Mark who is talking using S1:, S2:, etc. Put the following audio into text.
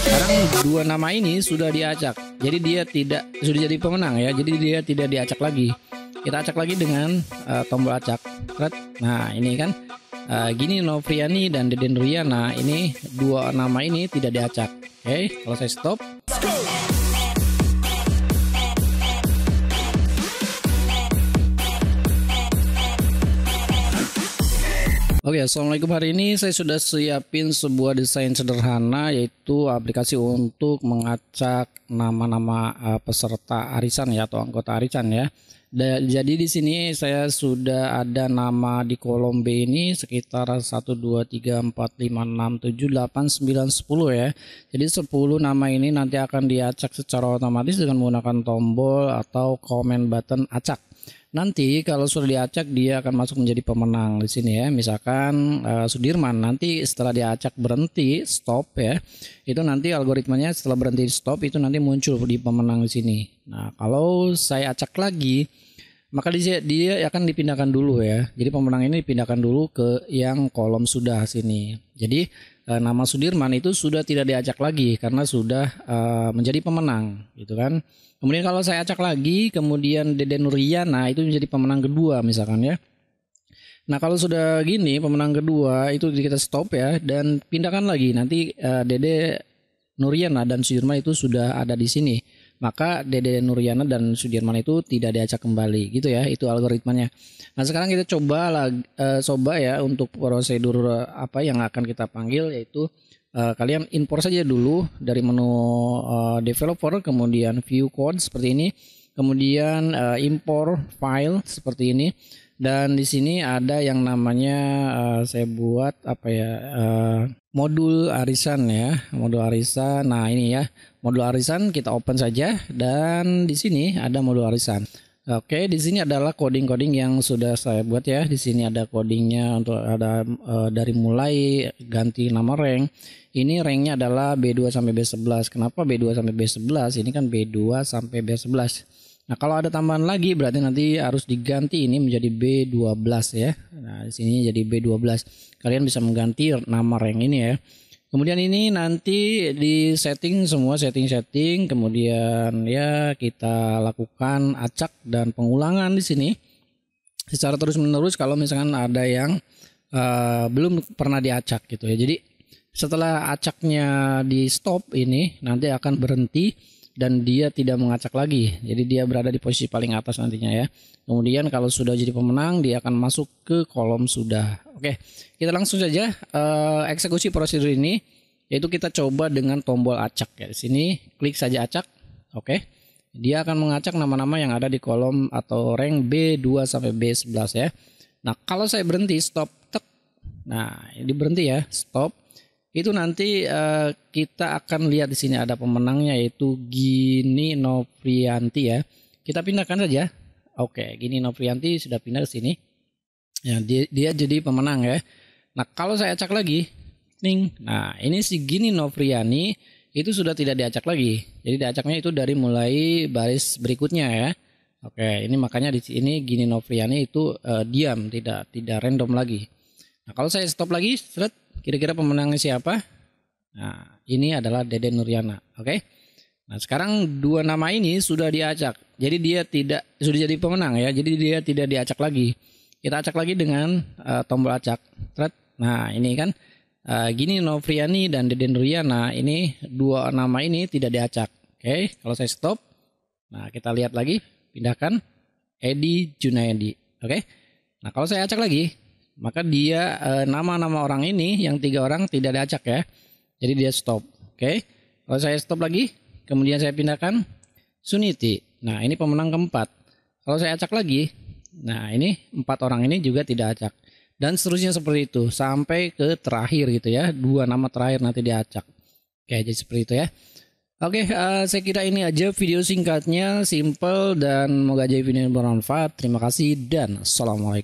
S1: Sekarang dua nama ini sudah diacak. Jadi dia tidak sudah jadi pemenang ya. Jadi dia tidak diacak lagi. Kita acak lagi dengan uh, tombol acak. Nah, ini kan uh, Gini Novriani dan Deden Riana ini dua nama ini tidak diacak. Oke, okay, kalau saya stop Oke, okay, assalamualaikum hari ini saya sudah siapin sebuah desain sederhana yaitu aplikasi untuk mengacak nama-nama eh, peserta arisan ya atau anggota arisan ya. jadi di sini saya sudah ada nama di kolom B ini sekitar 1 2 3 4 5 6 7 8 9 10 ya. Jadi 10 nama ini nanti akan diacak secara otomatis dengan menggunakan tombol atau comment button acak. Nanti kalau sudah diacak dia akan masuk menjadi pemenang di sini ya. Misalkan uh, Sudirman nanti setelah diacak berhenti stop ya. Itu nanti algoritmanya setelah berhenti stop itu nanti muncul di pemenang di sini. Nah, kalau saya acak lagi maka dia, dia akan dipindahkan dulu ya. Jadi pemenang ini dipindahkan dulu ke yang kolom sudah sini. Jadi e, nama Sudirman itu sudah tidak diacak lagi karena sudah e, menjadi pemenang, gitu kan. Kemudian kalau saya acak lagi, kemudian Deden Nuriana itu menjadi pemenang kedua misalkan ya. Nah kalau sudah gini pemenang kedua itu kita stop ya dan pindahkan lagi nanti e, Dede Nuriana dan Sudirman itu sudah ada di sini maka Dede Nuriana dan Sudirman itu tidak diacak kembali gitu ya itu algoritmanya. Nah sekarang kita coba lagi uh, eh, coba ya untuk prosedur eh, apa yang akan kita panggil yaitu eh, kalian import saja dulu dari menu developer kemudian view code seperti ini kemudian uh, import file seperti ini dan di sini ada yang namanya uh, saya buat apa ya uh, modul arisan ya, modul arisan. Nah ini ya modul arisan kita open saja dan di sini ada modul arisan. Oke, di sini adalah coding-coding yang sudah saya buat ya. Di sini ada codingnya untuk ada uh, dari mulai ganti nama rank. Ini ranknya adalah B2 sampai B11. Kenapa B2 sampai B11? Ini kan B2 sampai B11. Nah, kalau ada tambahan lagi berarti nanti harus diganti ini menjadi B12 ya. Nah, di sini jadi B12. Kalian bisa mengganti nama rank ini ya. Kemudian ini nanti di setting semua setting-setting, kemudian ya kita lakukan acak dan pengulangan di sini secara terus-menerus kalau misalkan ada yang uh, belum pernah diacak gitu ya. Jadi setelah acaknya di stop ini nanti akan berhenti dan dia tidak mengacak lagi. Jadi dia berada di posisi paling atas nantinya ya. Kemudian kalau sudah jadi pemenang dia akan masuk ke kolom sudah. Oke, kita langsung saja uh, eksekusi prosedur ini yaitu kita coba dengan tombol acak ya. Di sini klik saja acak. Oke. Dia akan mengacak nama-nama yang ada di kolom atau rank B2 sampai B11 ya. Nah, kalau saya berhenti stop tek. Nah, ini berhenti ya, stop. Itu nanti uh, kita akan lihat di sini ada pemenangnya yaitu Gini Novrianti ya. Kita pindahkan saja. Oke, Gini Novrianti sudah pindah ke sini. Ya, dia, dia jadi pemenang ya. Nah, kalau saya acak lagi, ning. Nah, ini si Gini Novriani itu sudah tidak diacak lagi. Jadi diacaknya itu dari mulai baris berikutnya ya. Oke, ini makanya di sini Gini Novriani itu uh, diam, tidak tidak random lagi. Nah, kalau saya stop lagi, seret, Kira-kira pemenangnya siapa? Nah, ini adalah Dede Nuriana, oke? Okay? Nah, sekarang dua nama ini sudah diacak. Jadi dia tidak sudah jadi pemenang ya. Jadi dia tidak diacak lagi. Kita acak lagi dengan uh, tombol acak. Nah, ini kan uh, gini Novriani dan Dede Nuriana ini dua nama ini tidak diacak. Oke, okay? kalau saya stop. Nah, kita lihat lagi, pindahkan Edi Junaidi. Oke. Okay? Nah, kalau saya acak lagi, maka dia eh, nama-nama orang ini yang tiga orang tidak diacak ya. Jadi dia stop. Oke. Okay. Kalau saya stop lagi, kemudian saya pindahkan Suniti. Nah, ini pemenang keempat. Kalau saya acak lagi, nah ini empat orang ini juga tidak acak. Dan seterusnya seperti itu sampai ke terakhir gitu ya. Dua nama terakhir nanti diacak. Oke, jadi seperti itu ya. Oke, uh, saya kira ini aja video singkatnya, simple dan moga aja video ini bermanfaat. Terima kasih dan assalamualaikum.